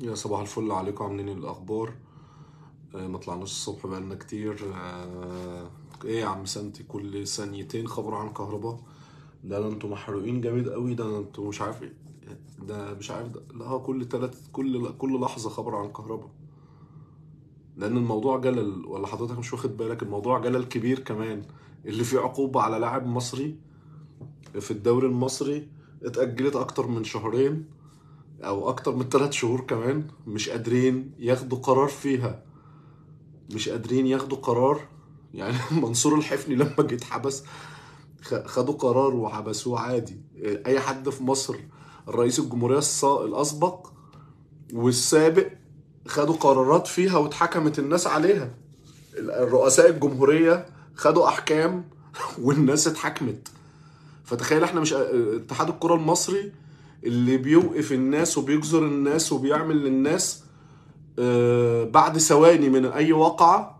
يا صباح الفل عليكم عاملين إيه الاخبار آه، ما طلعناش الصبح بقالنا كتير آه، ايه يا عم سنتي كل ثانيتين خبر عن كهرباء ده ده انتوا محروقين جامد قوي ده انتوا مش عارف ايه ده مش عارف ده لا كل تلات كل كل لحظه خبر عن كهرباء لان الموضوع جلل ولا حضرتك مش واخد بالك الموضوع جلل كبير كمان اللي فيه عقوبه على لاعب مصري في الدوري المصري اتأجلت أكتر من شهرين او اكتر من ثلاث شهور كمان مش قادرين ياخدوا قرار فيها مش قادرين ياخدوا قرار يعني منصور الحفني لما جه اتحبس خدوا قرار وحبسوه عادي اي حد في مصر رئيس الجمهوريه الاسبق والسابق خدوا قرارات فيها واتحكمت الناس عليها الرؤساء الجمهوريه خدوا احكام والناس اتحكمت فتخيل احنا مش آه، آه، اتحاد الكره المصري اللي بيوقف الناس وبيجزر الناس وبيعمل للناس آه، بعد ثواني من اي وقعه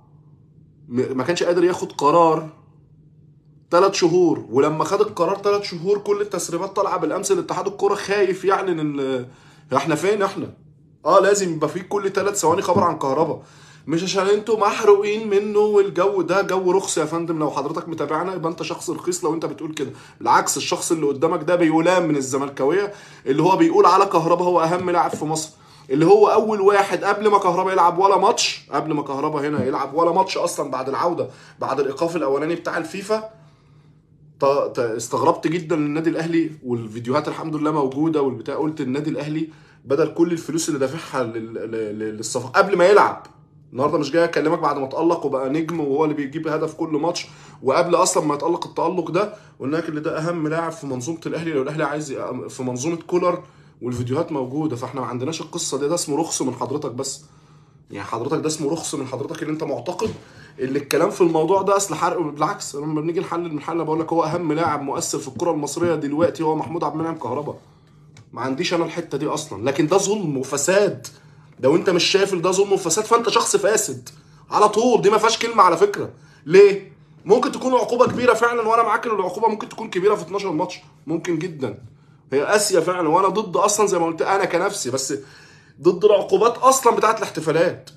ما كانش قادر ياخد قرار ثلاث شهور ولما خد القرار ثلاث شهور كل التسريبات طالعه بالامس الاتحاد الكوره خايف يعني ان احنا فين احنا اه لازم يبقى في كل ثلاث ثواني خبر عن كهرباء مش عشان انتوا محروقين منه والجو ده جو رخص يا فندم لو حضرتك متابعنا يبقى انت شخص رخيص لو انت بتقول كده بالعكس الشخص اللي قدامك ده بيلام من الزملكاويه اللي هو بيقول على كهربا هو اهم لاعب في مصر اللي هو اول واحد قبل ما كهربا يلعب ولا ماتش قبل ما كهربا هنا يلعب ولا ماتش اصلا بعد العوده بعد الايقاف الاولاني بتاع الفيفا استغربت جدا النادي الاهلي والفيديوهات الحمد لله موجوده والبتاع قلت النادي الاهلي بدل كل الفلوس اللي دافعها للصفقه قبل ما يلعب النهارده مش جاي اكلمك بعد ما اتالق وبقى نجم وهو اللي بيجيب هدف كل ماتش وقبل اصلا ما يتالق التالق ده قلنا لك ان ده اهم لاعب في منظومه الاهلي لو الاهلي عايز في منظومه كولر والفيديوهات موجوده فاحنا ما عندناش القصه دي ده اسمه رخص من حضرتك بس يعني حضرتك ده اسمه رخص من حضرتك اللي انت معتقد ان الكلام في الموضوع ده اصل حرق بالعكس لما بنيجي نحلل من بقول لك هو اهم لاعب مؤثر في الكره المصريه دلوقتي هو محمود عبد المنعم كهربا ما عنديش انا الحته دي اصلا لكن ده ظلم وفساد لو انت مش شايف ده ظلم وفساد فانت شخص فاسد على طول دي ما فيهاش كلمه على فكره ليه ممكن تكون عقوبه كبيره فعلا وانا معاك ان العقوبه ممكن تكون كبيره في 12 ماتش ممكن جدا هي قاسيه فعلا وانا ضد اصلا زي ما قلت انا كنفسي بس ضد العقوبات اصلا بتاعت الاحتفالات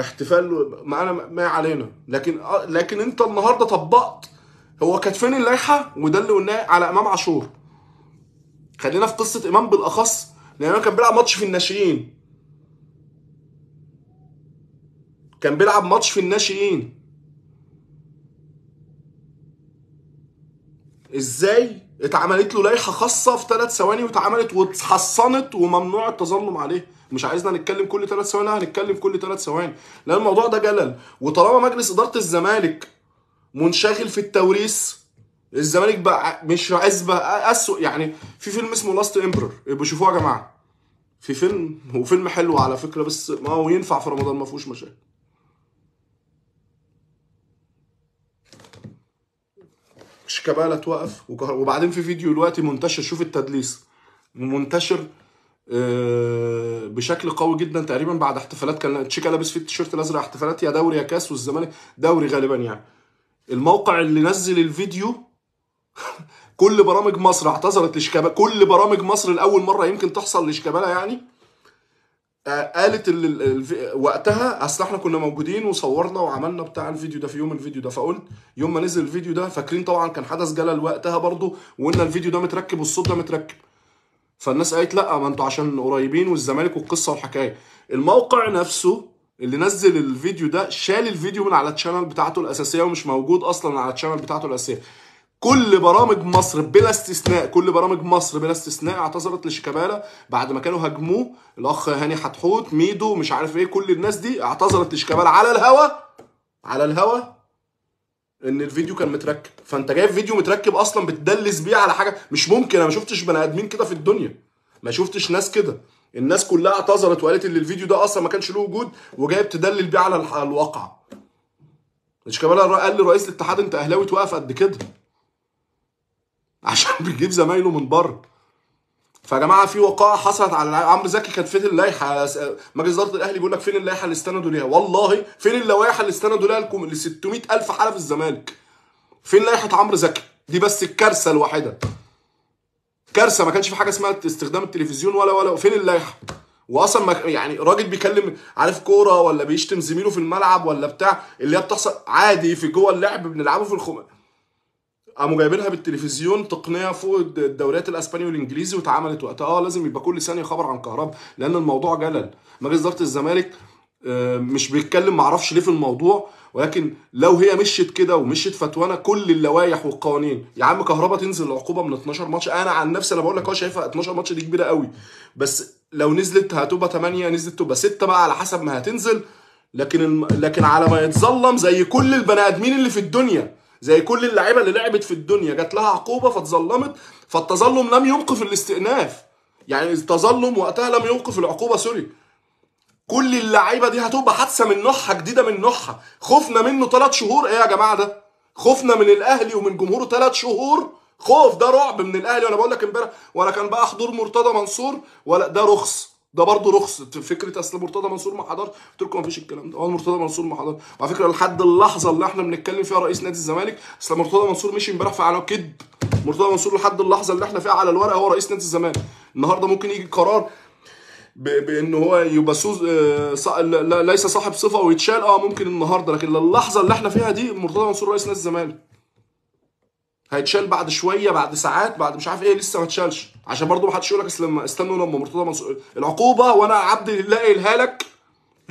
احتفال ما انا ما علينا لكن لكن انت النهارده طبقت هو كانت فين اللائحه وده اللي قلناه على امام عاشور خلينا في قصه امام بالاخص لان هو كان بيلعب ماتش في الناشئين كان بيلعب ماتش في الناشئين ازاي اتعملت له لائحه خاصه في ثلاث ثواني واتعملت واتحصنت وممنوع التظلم عليه مش عايزنا نتكلم كل ثلاث ثواني هنتكلم كل ثلاث ثواني لان الموضوع ده جلل وطالما مجلس اداره الزمالك منشغل في التوريث الزمالك بقى مش عايز بقى اسوء يعني في فيلم اسمه لاست امبرور يبقوا شوفوه يا جماعه في فيلم هو فيلم حلو على فكره بس ما هو ينفع في رمضان ما فيهوش مشاكل شيكابالا توقف وبعدين في فيديو دلوقتي منتشر شوف التدليس منتشر آه، بشكل قوي جدا تقريبا بعد احتفالات كان تشيكا لابس فيه التيشيرت الازرق احتفالات يا دوري يا كاس والزمالك دوري غالبا يعني الموقع اللي نزل الفيديو كل برامج مصر اعتذرت لشيكابالا كل برامج مصر لاول مره يمكن تحصل لشيكابالا يعني آه، قالت وقتها اصل احنا كنا موجودين وصورنا وعملنا بتاع الفيديو ده في يوم الفيديو ده فقلت يوم ما نزل الفيديو ده فاكرين طبعا كان حدث جلل وقتها برضه وقلنا الفيديو ده متركب والصوت ده متركب فالناس قالت لا ما انتوا عشان قريبين والزمالك والقصه والحكايه الموقع نفسه اللي نزل الفيديو ده شال الفيديو من على التشانل بتاعته الاساسيه ومش موجود اصلا على التشانل بتاعته الاساسيه كل برامج مصر بلا استثناء كل برامج مصر بلا استثناء اعتذرت لشيكابالا بعد ما كانوا هاجموه الاخ هاني حتحوت ميدو مش عارف ايه كل الناس دي اعتذرت لشيكابالا على الهوا على الهوا ان الفيديو كان متركب فانت جايب فيديو متركب اصلا بتدلس بيه على حاجه مش ممكن انا ما شفتش بني ادمين كده في الدنيا ما شفتش ناس كده الناس كلها اعتذرت وقالت ان الفيديو ده اصلا ما كانش له وجود وجايب تدلل بيه على الواقع شيكابالا قال لرئيس الاتحاد انت اهلاوي توقف قد كده عشان بيجيب زمايله من بره فيا جماعه في وقائع حصلت على عمرو زكي كانت فين اللائحه مجلس اداره الاهلي بيقول لك فين اللائحه اللي استندوا ليها والله فين اللوائح اللي استندوا ليها ل 600000 في الزمالك فين لائحه عمرو زكي دي بس الكارثه الواحده كارثه ما كانش في حاجه اسمها استخدام التلفزيون ولا ولا فين اللائحه واصلا ما يعني راجل بيكلم عارف كوره ولا بيشتم زميله في الملعب ولا بتاع اللي هي بتحصل عادي في جوه اللعب بنلعبه في الخم قاموا جايبينها بالتلفزيون تقنيه فوق الدوريات الاسباني والانجليزي واتعملت وقتها اه لازم يبقى كل ثانيه خبر عن كهربا لان الموضوع جلل مجلس اداره الزمالك آه، مش بيتكلم معرفش ليه في الموضوع ولكن لو هي مشيت كده ومشيت فتوانا كل اللوائح والقوانين يا عم كهربا تنزل العقوبه من 12 ماتش انا عن نفسي انا بقول لك اه شايفها 12 ماتش دي كبيره قوي بس لو نزلت هتبقى 8 نزلت تبقى 6 بقى على حسب ما هتنزل لكن لكن على ما يتظلم زي كل البني ادمين اللي في الدنيا زي كل اللعيبه اللي لعبت في الدنيا جات لها عقوبه فتظلمت فالتظلم لم يوقف الاستئناف يعني التظلم وقتها لم يوقف العقوبه سوري كل اللعيبه دي هتبقى حادثه من نوعها جديده من نوعها خوفنا منه ثلاث شهور ايه يا جماعه ده خوفنا من الاهلي ومن جمهوره ثلاث شهور خوف ده رعب من الاهلي وانا بقول لك امبارح ولا كان بقى حضور مرتضى منصور ولا ده رخص ده برضه رخص فكره اصل مرتضى منصور ما حضرش قلت لكم ما فيش الكلام ده هو مرتضى منصور ما حضرش وعلى فكره لحد اللحظه اللي احنا بنتكلم فيها رئيس نادي الزمالك اصل مرتضى منصور مشي امبارح فعلا كذب مرتضى منصور لحد اللحظه اللي احنا فيها على الورقه هو رئيس نادي الزمالك النهارده ممكن يجي قرار بان هو يبقى سوز آه، ليس صاحب صفه ويتشال اه ممكن النهارده لكن اللحظه اللي احنا فيها دي مرتضى منصور رئيس نادي الزمالك هيتشال بعد شويه بعد ساعات بعد مش عارف ايه لسه ما اتشالش عشان برضه ما حدش يقول لك اصل لما استنوا لما مرتضى منصور العقوبه وانا عبد الله قايلها لك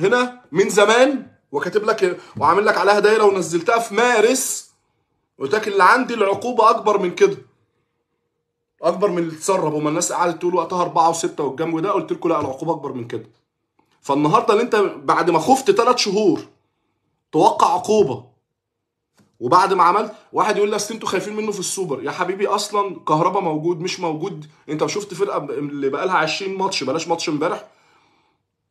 هنا من زمان وكاتب لك وعامل لك عليها دايره ونزلتها في مارس قلت لك اللي عندي العقوبه اكبر من كده اكبر من اللي اتسرب وما الناس قعدت تقول وقتها اربعه وسته والجنب ده قلت لكم لا العقوبه اكبر من كده فالنهارده اللي انت بعد ما خفت ثلاث شهور توقع عقوبه وبعد ما عملت واحد يقول لي اصل انتوا خايفين منه في السوبر يا حبيبي اصلا كهربا موجود مش موجود انت شفت فرقه اللي بقى لها 20 ماتش بلاش ماتش امبارح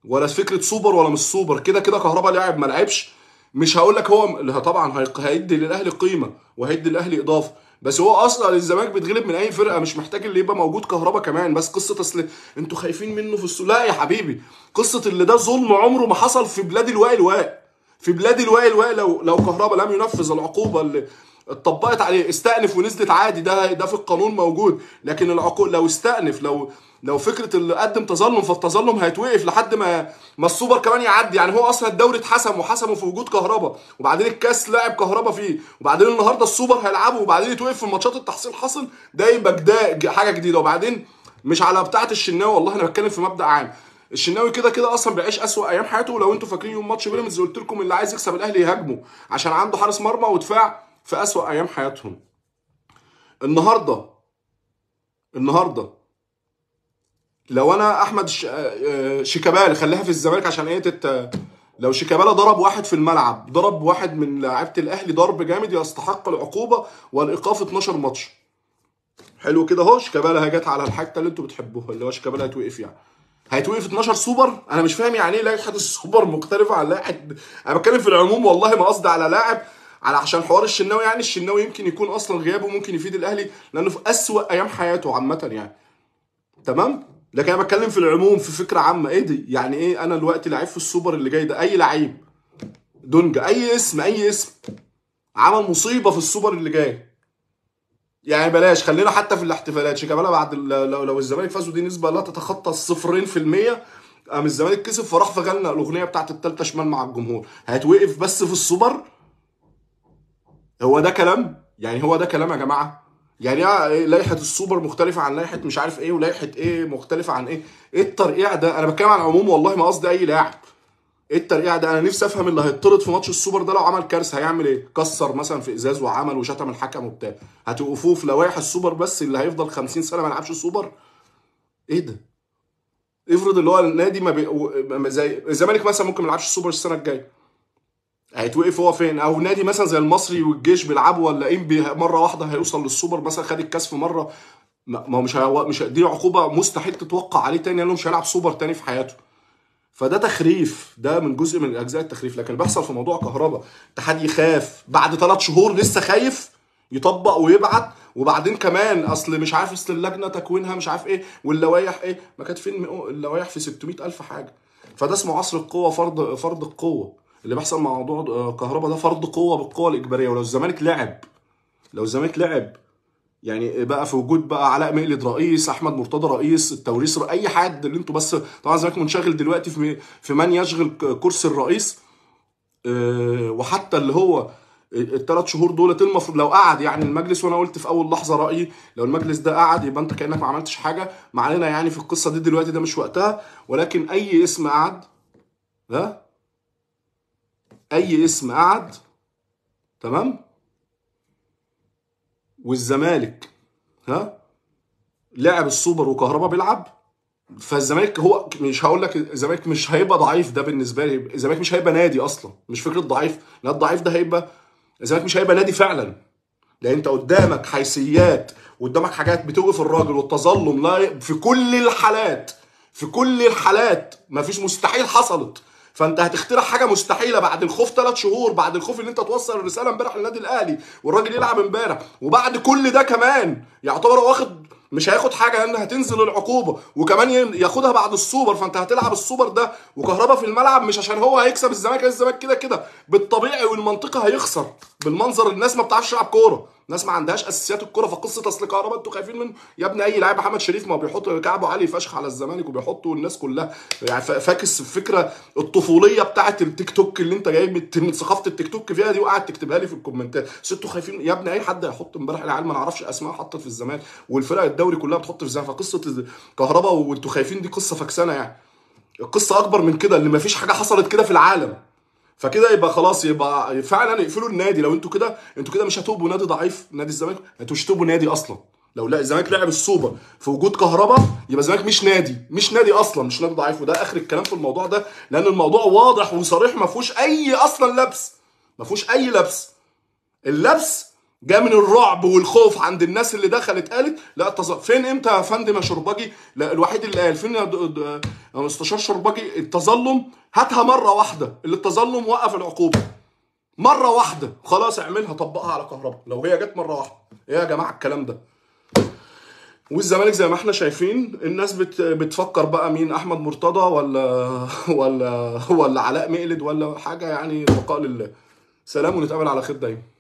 ولا فكره سوبر ولا مش سوبر كده كده كهربا لعب ما لعبش مش هقول لك هو طبعا هيدي للاهلي قيمه وهيدي للاهلي اضافه بس هو اصلا الزمالك بيتغلب من اي فرقه مش محتاج اللي يبقى موجود كهربا كمان بس قصه اصل انتوا خايفين منه في السوبر لا يا حبيبي قصه اللي ده ظلم عمره ما حصل في بلاد الواقي الواقي في بلاد الوائل وائل لو لو كهربا لم ينفذ العقوبه اللي اتطبقت عليه استأنف ونزلت عادي ده ده في القانون موجود لكن العقوق لو استأنف لو لو فكره اللي قدم تظلم فالتظلم هيتوقف لحد ما ما السوبر كمان يعدي يعني هو اصلا الدوري اتحسم وحسمه في وجود كهربا وبعدين الكاس لعب كهربا فيه وبعدين النهارده السوبر هيلعبه وبعدين يتوقف في ماتشات التحصيل حصل ده يبقى حاجه جديده وبعدين مش على بتاعه الشناوي والله انا بتكلم في مبدا عام الشناوي كده كده اصلا بيعيش اسوء ايام حياته ولو انتوا فاكرين يوم ماتش بيراميدز قلت لكم اللي عايز يكسب الاهلي يهاجمه عشان عنده حارس مرمى ودفاع في اسوء ايام حياتهم النهارده النهارده لو انا احمد آه، شيكابالا خليها في الزمالك عشان ايه تت... لو شيكابالا ضرب واحد في الملعب ضرب واحد من لعيبه الاهلي ضرب جامد يستحق العقوبه والايقاف 12 ماتش حلو كده اهو شيكابالا هجت على الحته اللي انتوا بتحبوها اللي هو شيكابالا هيتوقف يعني هيتوقف 12 سوبر انا مش فاهم يعني ايه لائحه السوبر مختلفه عن لائحه انا بتكلم في العموم والله ما قصدي على لاعب على عشان حوار الشناوي يعني الشناوي يمكن يكون اصلا غيابه ممكن يفيد الاهلي لانه في اسوأ ايام حياته عامه يعني تمام لكن انا بتكلم في العموم في فكره عامه ايه دي يعني ايه انا دلوقتي لعيب في السوبر اللي جاي ده اي لعيب دونجا اي اسم اي اسم عمل مصيبه في السوبر اللي جاي يعني بلاش خلينا حتى في الاحتفالات شيكابالا بعد لو, لو الزمالك فاز ودي نسبه لا تتخطى الصفرين في المية قام الزمالك كسب فراح فغنى الاغنيه بتاعت التالتة شمال مع الجمهور هتوقف بس في السوبر هو ده كلام يعني هو ده كلام يا جماعه يعني ايه لائحه السوبر مختلفه عن لائحه مش عارف ايه ولائحه ايه مختلفه عن ايه ايه الترقيع ده انا بتكلم عن عموم والله ما قصدي اي لاعب ايه الترقيع ده انا نفسي افهم اللي هيطرد في ماتش السوبر ده لو عمل كارثه هيعمل ايه كسر مثلا في ازاز وعمل وشتم الحكم وبتاع هتوقفوه في لوائح السوبر بس اللي هيفضل 50 سنه ما يلعبش سوبر ايه ده افرض اللي هو النادي ما, بي... ما زي الزمالك مثلا ممكن ما يلعبش السوبر السنه الجايه هيتوقف هو فين او نادي مثلا زي المصري والجيش بيلعبوا ولا انبي إيه؟ مره واحده هيوصل للسوبر مثلا خد الكاس في مره ما هو مش مش دي عقوبه مستحيل تتوقع عليه تاني لانه مش هيلعب سوبر تاني في حياته فده تخريف ده من جزء من اجزاء التخريف لكن بيحصل في موضوع كهرباء اتحاد يخاف بعد ثلاث شهور لسه خايف يطبق ويبعت وبعدين كمان اصل مش عارف اصل اللجنه تكوينها مش عارف ايه واللوائح ايه ما كانت فين اللوائح في 600 الف حاجه فده اسمه عصر القوه فرض فرض القوه اللي بيحصل مع موضوع آه، كهرباء ده فرض قوه بالقوه الاجباريه ولو الزمالك لعب لو الزمالك لعب يعني بقى في وجود بقى علاء مقلد رئيس احمد مرتضى رئيس التوريث اي حد اللي انتوا بس طبعا زمانكم منشغل دلوقتي في في من يشغل كرسي الرئيس آه، وحتى اللي هو الثلاث شهور دول المفروض لو قعد يعني المجلس وانا قلت في اول لحظه رايي لو المجلس ده قعد يبقى انت كانك ما عملتش حاجه ما علينا يعني في القصه دي دلوقتي ده مش وقتها ولكن اي اسم قعد ها اي اسم قعد تمام والزمالك ها لعب السوبر وكهربا بيلعب فالزمالك هو مش هقول لك الزمالك مش هيبقى ضعيف ده بالنسبه لي الزمالك مش هيبقى نادي اصلا مش فكره ضعيف لا الضعيف ده هيبقى الزمالك مش هيبقى نادي فعلا لان انت قدامك حيثيات قدامك حاجات بتوقف الراجل والتظلم لا في كل الحالات في كل الحالات مفيش مستحيل حصلت فانت هتخترع حاجه مستحيله بعد الخوف ثلاث شهور بعد الخوف ان انت توصل الرساله امبارح للنادي الاهلي والراجل يلعب امبارح وبعد كل ده كمان يعتبر واخد مش هياخد حاجه لان هتنزل العقوبه وكمان ياخدها بعد السوبر فانت هتلعب السوبر ده وكهربا في الملعب مش عشان هو هيكسب الزمالك الزمالك كده كده بالطبيعي والمنطقي هيخسر بالمنظر الناس ما بتعرفش تلعب كوره ناس ما عندهاش اساسيات الكره فقصه اصل كهربا انتوا خايفين منه يا ابني اي لاعب محمد شريف ما بيحط كعبه علي فشخ على الزمالك وبيحطه الناس كلها يعني فاكس الفكره الطفوليه بتاعه التيك توك اللي انت جاي من ثقافه التيك توك فيها دي وقعد تكتبها لي في الكومنتات بس انتوا خايفين يا ابني اي حد هيحط امبارح العيال ما نعرفش اسماء حطت في الزمالك والفرق الدوري كلها بتحط في الزمالك فقصه كهربا وانتوا خايفين دي قصه فكسانه يعني القصه اكبر من كده اللي ما فيش حاجه حصلت كده في العالم فكده يبقى خلاص يبقى فعلا يقفلوا النادي لو انتوا كده انتوا كده مش هتوبوا نادي ضعيف نادي الزمالك انتوا مش هتوبوا نادي اصلا لو لا الزمالك لعب السوبر في وجود كهربا يبقى الزمالك مش نادي مش نادي اصلا مش نادي ضعيف وده اخر الكلام في الموضوع ده لان الموضوع واضح وصريح ما فيهوش اي اصلا لبس ما فيهوش اي لبس اللبس جاء من الرعب والخوف عند الناس اللي دخلت قالت لا تز... فين امتى يا فندم يا شرباجي لا الوحيد اللي قال فين يا مستشار شرباجي التظلم هاتها مره واحده اللي التظلم وقف العقوبه مره واحده خلاص اعملها طبقها على كهرباء لو هي جت مره واحده ايه يا جماعه الكلام ده والزمالك زي ما احنا شايفين الناس بت بتفكر بقى مين احمد مرتضى ولا ولا ولا علاء مقلد ولا حاجه يعني بقاء لله سلام ونتقابل على خير دايما